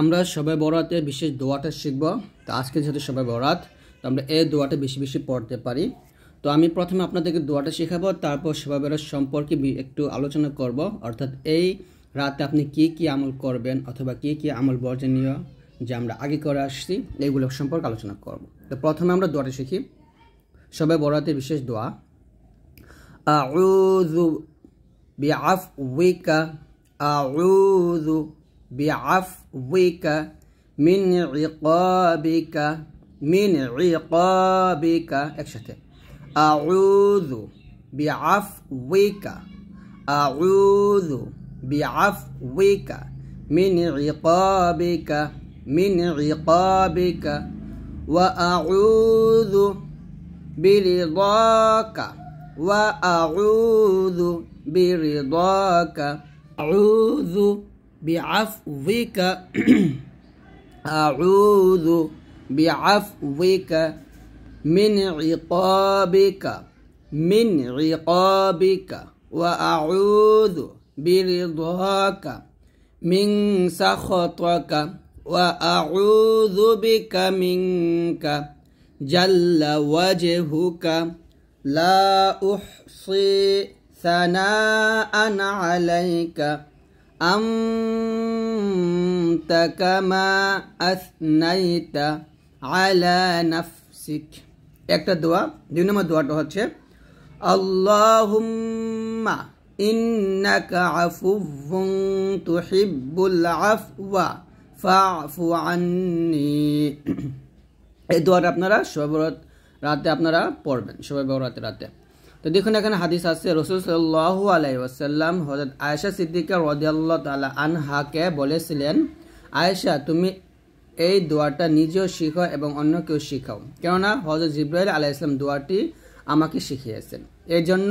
আমরা সবাই বরাতে বিশেষ দোয়াটা শিখব তো আজকে যেহেতু সবাই বরাত তো আমরা এই দোয়াটা বেশি বেশি পড়তে পারি তো আমি প্রথমে আপনাদেরকে দোয়াটা শেখাবো তারপর সবাই বরাত সম্পর্কে একটু আলোচনা করব অর্থাৎ এই রাতে আপনি কি কি আমল করবেন অথবা কি কি আমল বর্জনীয় যে আমরা আগে করে আসছি এইগুলো সম্পর্কে আলোচনা করব তো প্রথমে আমরা দোয়াটা শিখি সবাই বরাতে বিশেষ দোয়া আফ উইকা আউযু بعفوك من عقابك من عقابك أعوذ بعفوك أعوذ بعفوك من عقابك من عقابك وأعوذ برضاك وأعوذ برضاك أعوذ بعفوك أعوذ بعفوك من عقابك من عقابك وأعوذ برضاك من سخطك وأعوذ بك منك جل وجهك لا أحصي ثناء عليك أنت كما أثنيت على نفسك একটা দোয়া দুই নম্বর দোয়াটা হচ্ছে আল্লাহুম্মা ইন্নাকা আফুউন তুহিব্বুল আফওয়া ফাফু আন্নি এই দোয়াটা আপনারা সর্বরাত রাতে আপনারা পড়বেন সবাই বড় রাতে রাতে তো দেখুন এখানে হাদিস আছে রসুল সাল্লাহ আলাইসাল্লাম হজরত আয়েশা সিদ্দিকা রদিয়াল্লাহ তালা আনহাকে বলেছিলেন আয়েশা তুমি এই দোয়াটা নিজেও শিখো এবং অন্য কেউ শিখাও কেননা হজরত জিব্রাহ আলাহ ইসলাম দোয়াটি আমাকে শিখিয়েছেন এই জন্য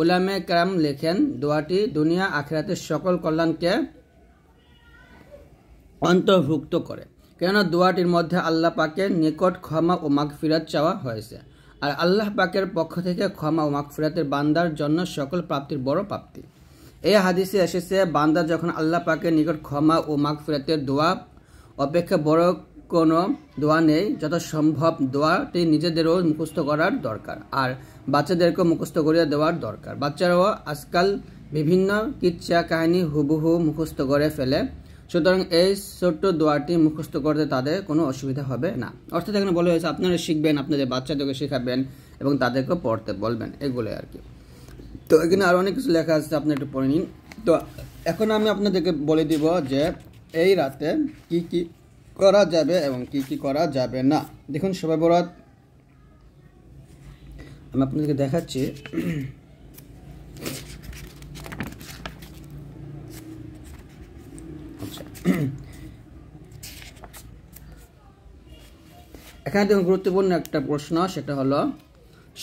উলামে কাম লেখেন দোয়াটি দুনিয়া আখেরাতের সকল কল্যাণকে অন্তর্ভুক্ত করে কেননা দোয়াটির মধ্যে আল্লাহ পাকে নিকট ক্ষমা ও ফিরাত চাওয়া হয়েছে আর আল্লাহ পাকের পক্ষ থেকে ক্ষমা ও মাকফিরাতের বান্দার জন্য সকল প্রাপ্তির বড় প্রাপ্তি এই হাদিসে এসেছে বান্দা যখন আল্লাহ পাকের নিকট ক্ষমা ও মাকফিরাতের দোয়া অপেক্ষা বড় কোনো দোয়া নেই যত সম্ভব দোয়াটি নিজেদেরও মুখস্থ করার দরকার আর বাচ্চাদেরকেও মুখস্থ করিয়া দেওয়ার দরকার বাচ্চারাও আজকাল বিভিন্ন কিচ্ছা কাহিনী হুবহু মুখস্থ করে ফেলে সুতরাং এই ছোট্ট দোয়াটি মুখস্থ করতে তাদের কোনো অসুবিধা হবে না অর্থাৎ এখানে বলা হয়েছে আপনারা শিখবেন আপনাদের বাচ্চাদেরকে শেখাবেন এবং তাদেরকে পড়তে বলবেন এগুলো আর কি তো এখানে আরও অনেক কিছু লেখা আছে আপনি একটু পড়ে নিন তো এখন আমি আপনাদেরকে বলে দিব যে এই রাতে কি কি করা যাবে এবং কি কি করা যাবে না দেখুন সবাই বরাত আমি আপনাদেরকে দেখাচ্ছি এখানে দেখুন গুরুত্বপূর্ণ একটা প্রশ্ন সেটা হলো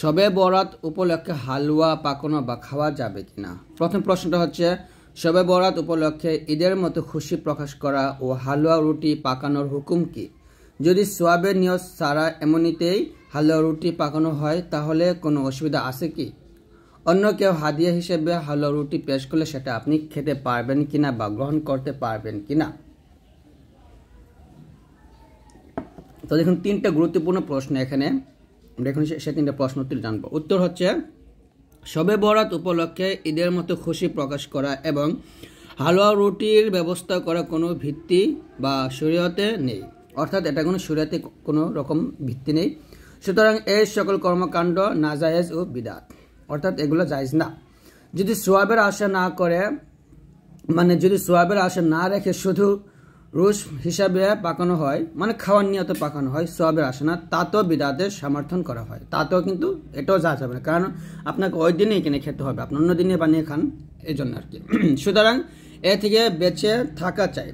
সবে বরাত উপলক্ষে হালুয়া পাকানো বা খাওয়া যাবে কি না প্রথম প্রশ্নটা হচ্ছে সবে বরাত উপলক্ষে ঈদের মতো খুশি প্রকাশ করা ও হালুয়া রুটি পাকানোর হুকুম কি যদি সোয়াবের নিয়ত সারা এমনিতেই হালুয়া রুটি পাকানো হয় তাহলে কোনো অসুবিধা আছে কি অন্য কেউ হাদিয়া হিসেবে হালুয়া রুটি পেশ করলে সেটা আপনি খেতে পারবেন কিনা বা গ্রহণ করতে পারবেন কিনা তো দেখুন তিনটা গুরুত্বপূর্ণ প্রশ্ন এখানে আমরা এখন সে তিনটা প্রশ্ন উত্তর জানবো উত্তর হচ্ছে সবে বরাত উপলক্ষে ঈদের মতো খুশি প্রকাশ করা এবং হালুয়া রুটির ব্যবস্থা করা কোনো ভিত্তি বা শরীয়তে নেই অর্থাৎ এটা কোনো শরীয়তে কোনো রকম ভিত্তি নেই সুতরাং এই সকল কর্মকাণ্ড নাজায়েজ ও বিদাত অর্থাৎ এগুলো জায়েজ না যদি সোয়াবের আশা না করে মানে যদি সোয়াবের আশা না রেখে শুধু রুশ হিসাবে পাকানো হয় মানে খাওয়ার নিয়ে তো পাকানো হয় সোয়াবের না তাতেও বিদাতে সমর্থন করা হয় তাতেও কিন্তু এটাও যা যাবে না কারণ আপনাকে ওই দিনে কিনে খেতে হবে আপনি অন্য দিনে বানিয়ে খান এই জন্য আর কি সুতরাং এ থেকে বেঁচে থাকা চাই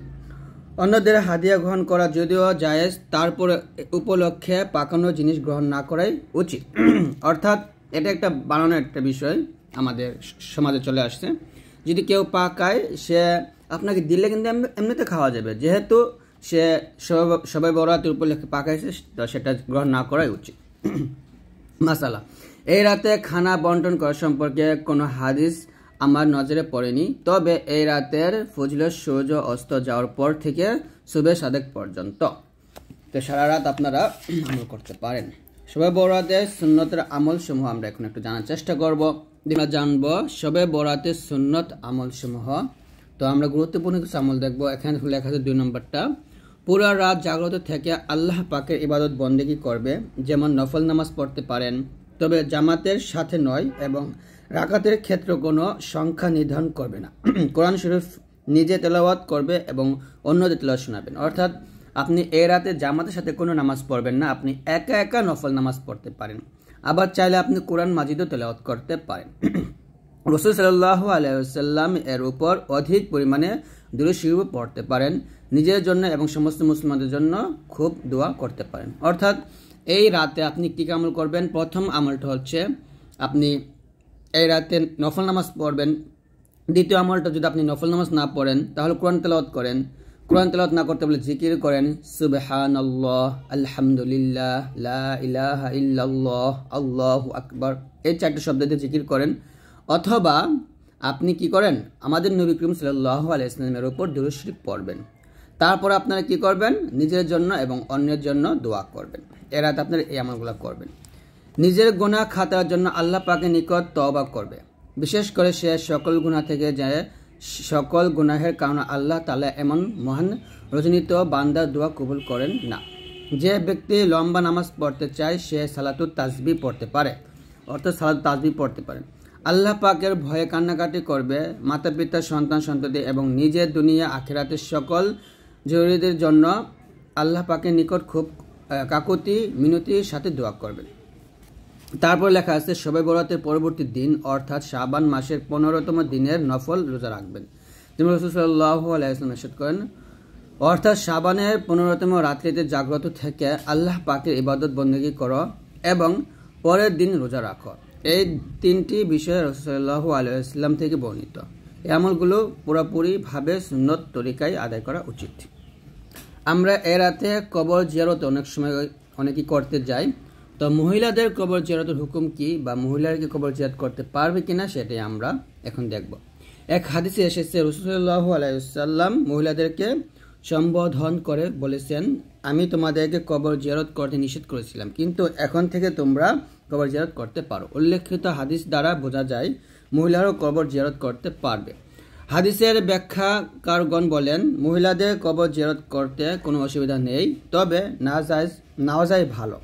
অন্যদের হাদিয়া গ্রহণ করা যদিও জায়েজ তারপরে উপলক্ষে পাকানো জিনিস গ্রহণ না করাই উচিত অর্থাৎ এটা একটা বানানোর একটা বিষয় আমাদের সমাজে চলে আসছে যদি কেউ পাকায় সে আপনাকে দিলে কিন্তু এমনিতে খাওয়া যাবে যেহেতু সে সবাই বরাতের উপর পাকাইছে তো সেটা গ্রহণ না করাই উচিত মাসালা এই রাতে খানা বন্টন করা সম্পর্কে কোনো হাদিস আমার নজরে পড়েনি তবে এই রাতের ফজলের সূর্য অস্ত যাওয়ার পর থেকে শুভে সাদেক পর্যন্ত তো সারা রাত আপনারা আমল করতে পারেন সবে বরাতে সুন্নতের আমল সমূহ আমরা এখন একটু জানার চেষ্টা করবো জানবো সবে বরাতে সুন্নত আমল সমূহ তো আমরা গুরুত্বপূর্ণ কিছু আমল দেখবো এখানে লেখা আছে দুই নম্বরটা পুরা রাত জাগ্রত থেকে আল্লাহ পাকের ইবাদত বন্দেগি করবে যেমন নফল নামাজ পড়তে পারেন তবে জামাতের সাথে নয় এবং রাকাতের ক্ষেত্রে কোনো সংখ্যা নির্ধারণ করবে না কোরআন শরীফ নিজে তেলাওয়াত করবে এবং অন্যদের তেলাওয়াত শোনাবেন অর্থাৎ আপনি এ রাতে জামাতের সাথে কোনো নামাজ পড়বেন না আপনি একা একা নফল নামাজ পড়তে পারেন আবার চাইলে আপনি কোরআন মাজিদও তেলাওয়াত করতে পারেন রসুল সাল্লাহ আলাইসাল্লাম এর উপর অধিক পরিমাণে শিল্প পড়তে পারেন নিজের জন্য এবং সমস্ত মুসলমানদের জন্য খুব দোয়া করতে পারেন অর্থাৎ এই রাতে আপনি কী আমল করবেন প্রথম আমলটা হচ্ছে আপনি এই রাতে নফল নামাজ পড়বেন দ্বিতীয় আমলটা যদি আপনি নফল নামাজ না পড়েন তাহলে কোরআন তেলাওয়াত করেন কোরআন তেলাওয়াত না করতে বলে জিকির করেন আল্লাহ আলহামদুলিল্লাহ লা আল্লাহ আকবর এই চারটি শব্দ দিয়ে জিকির করেন অথবা আপনি কি করেন আমাদের নবী করিম সাল্লাহ উপর ওপর পড়বেন তারপর আপনারা কি করবেন নিজের জন্য এবং অন্যের জন্য দোয়া করবেন এরাতে আপনারা এই আমলগুলো করবেন নিজের গুণা খাতার জন্য আল্লাহ পাকে নিকট তবাক করবে বিশেষ করে সে সকল গুণা থেকে যে সকল গুনাহের কারণে আল্লাহ তালা এমন মহান রজনীত বান্দার দোয়া কবুল করেন না যে ব্যক্তি লম্বা নামাজ পড়তে চায় সে সালাতুর তাজবি পড়তে পারে অর্থাৎ সালাত তাজবি পড়তে পারেন আল্লাহ পাকের ভয়ে কান্নাকাটি করবে মাতা পিতা সন্তান সন্ততি এবং নিজের দুনিয়া আখেরাতের সকল জরুরিদের জন্য আল্লাহ পাকের নিকট খুব কাকুতি মিনতির সাথে দোয়া করবে তারপর লেখা আছে সবাই বরাতের পরবর্তী দিন অর্থাৎ শাবান মাসের পনেরোতম দিনের নফল রোজা রাখবেন যেমন রসুল্লাহ আলাইসলাম করেন অর্থাৎ শাবানের পনেরোতম রাত্রিতে জাগ্রত থেকে আল্লাহ পাকের ইবাদত বন্দী করো এবং পরের দিন রোজা রাখো এই তিনটি বিষয় রসল্লাহ আলাইসলাম থেকে বর্ণিত এই আমলগুলো পুরোপুরিভাবে সুন্নত তরিকায় আদায় করা উচিত আমরা এ রাতে কবর জিয়ারত অনেক সময় অনেকেই করতে যাই তো মহিলাদের কবর জিয়ারতের হুকুম কি বা মহিলারা কবর জিয়ারত করতে পারবে কিনা সেটাই আমরা এখন দেখব এক হাদিসে এসেছে রসুল্লাহ আলাইসাল্লাম মহিলাদেরকে সম্বোধন করে বলেছেন আমি তোমাদেরকে কবর জিয়ারত করতে নিষেধ করেছিলাম কিন্তু এখন থেকে তোমরা কবর জিয়ারত করতে পারো উল্লেখিত হাদিস দ্বারা বোঝা যায় মহিলারও কবর জিয়ারত করতে পারবে হাদিসের ব্যাখ্যাকারগণ বলেন মহিলাদের কবর জেরত করতে কোনো অসুবিধা নেই তবে না যায় নাও যায় ভালো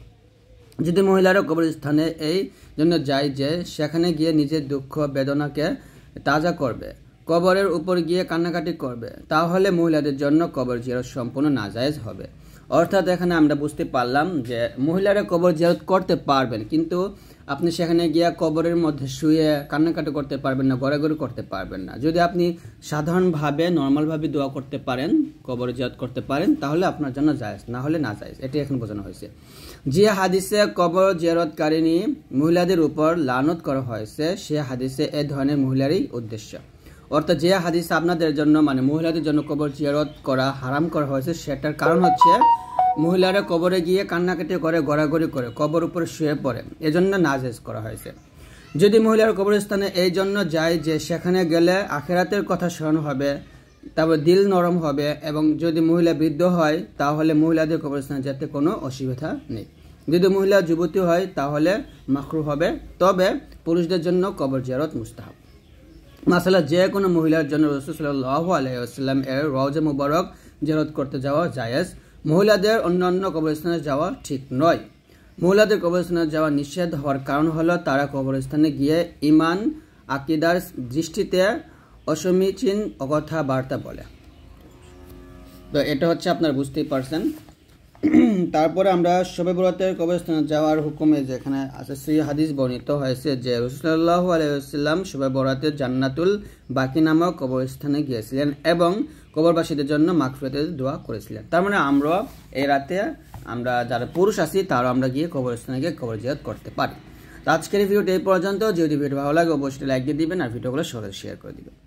যদি মহিলারা কবরস্থানে এই জন্য যায় যে সেখানে গিয়ে নিজের দুঃখ বেদনাকে তাজা করবে কবরের উপর গিয়ে কান্নাকাটি করবে তাহলে মহিলাদের জন্য কবর জিয়ারত সম্পূর্ণ নাজায়জ হবে অর্থাৎ এখানে আমরা বুঝতে পারলাম যে মহিলারা কবর জিয়ারত করতে পারবেন কিন্তু আপনি সেখানে গিয়া কবরের মধ্যে শুয়ে কান্নাকাটি করতে পারবেন না গড়াগড়ি করতে পারবেন না যদি আপনি সাধারণভাবে নর্মালভাবে দোয়া করতে পারেন কবর জিয়াত করতে পারেন তাহলে আপনার জন্য জায়জ না হলে না যায় এটি এখন বোঝানো হয়েছে যে হাদিসে কবর জিয়ারতকারিনী মহিলাদের উপর লানত করা হয়েছে সে হাদিসে এ ধরনের মহিলারই উদ্দেশ্য অর্থাৎ যে হাদিস আপনাদের জন্য মানে মহিলাদের জন্য কবর জিয়ারত করা হারাম করা হয়েছে সেটার কারণ হচ্ছে মহিলারা কবরে গিয়ে কান্নাকাটি করে গড়াগড়ি করে কবর উপরে শুয়ে পড়ে এজন্য নাজেজ করা হয়েছে যদি মহিলার কবরস্থানে এই জন্য যায় যে সেখানে গেলে আখেরাতের কথা স্মরণ হবে তারপর দিল নরম হবে এবং যদি মহিলা বৃদ্ধ হয় তাহলে মহিলাদের কবরস্থানে যেতে কোনো অসুবিধা নেই যদি মহিলা যুবতী হয় তাহলে মাখরু হবে তবে পুরুষদের জন্য কবর জিয়ারত মুস্তাহাব মাসাল্লাহ যে কোনো মহিলার জন্য রসুল্লাহ আলাইসাল্লাম এর রওজে মুবারক জেরত করতে যাওয়া জায়েজ মহিলাদের অন্যান্য কবরস্থানে যাওয়া ঠিক নয় মহিলাদের কবরস্থানে যাওয়া নিষেধ হওয়ার কারণ হলো তারা কবরস্থানে গিয়ে ইমান আকিদার দৃষ্টিতে অসমীচীন বার্তা বলে তো এটা হচ্ছে আপনার বুঝতেই পারছেন তারপরে আমরা সবে বরাতের কবরস্থানে যাওয়ার হুকুমে যেখানে আছে সেই হাদিস বর্ণিত হয়েছে যে রসুল্লাহ আলাইসাল্লাম সবে বরাতের জান্নাতুল বাকি নামক কবরস্থানে গিয়েছিলেন এবং কবরবাসীদের জন্য মাগফিরাতের দোয়া করেছিলেন তার মানে আমরা এই রাতে আমরা যারা পুরুষ আছি তারা আমরা গিয়ে কবরস্থানে গিয়ে কবর জিয়াদ করতে পারি আজকের ভিডিওটি এই পর্যন্ত যদি ভিডিও ভালো লাগে অবশ্যই লাইক দিয়ে দিবেন আর ভিডিওগুলো সহজে শেয়ার করে দিবেন